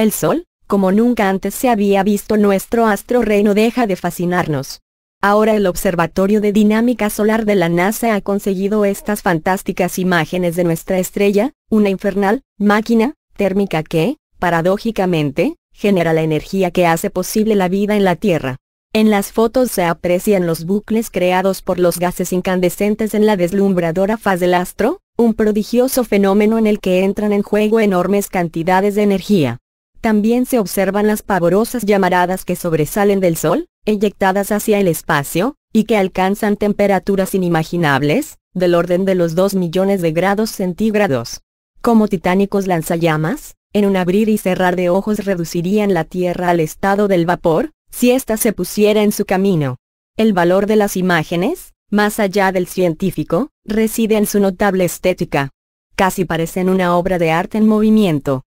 El Sol, como nunca antes se había visto nuestro astro reino deja de fascinarnos. Ahora el Observatorio de Dinámica Solar de la NASA ha conseguido estas fantásticas imágenes de nuestra estrella, una infernal, máquina, térmica que, paradójicamente, genera la energía que hace posible la vida en la Tierra. En las fotos se aprecian los bucles creados por los gases incandescentes en la deslumbradora faz del astro, un prodigioso fenómeno en el que entran en juego enormes cantidades de energía. También se observan las pavorosas llamaradas que sobresalen del Sol, eyectadas hacia el espacio, y que alcanzan temperaturas inimaginables, del orden de los 2 millones de grados centígrados. Como titánicos lanzallamas, en un abrir y cerrar de ojos reducirían la Tierra al estado del vapor, si ésta se pusiera en su camino. El valor de las imágenes, más allá del científico, reside en su notable estética. Casi parecen una obra de arte en movimiento.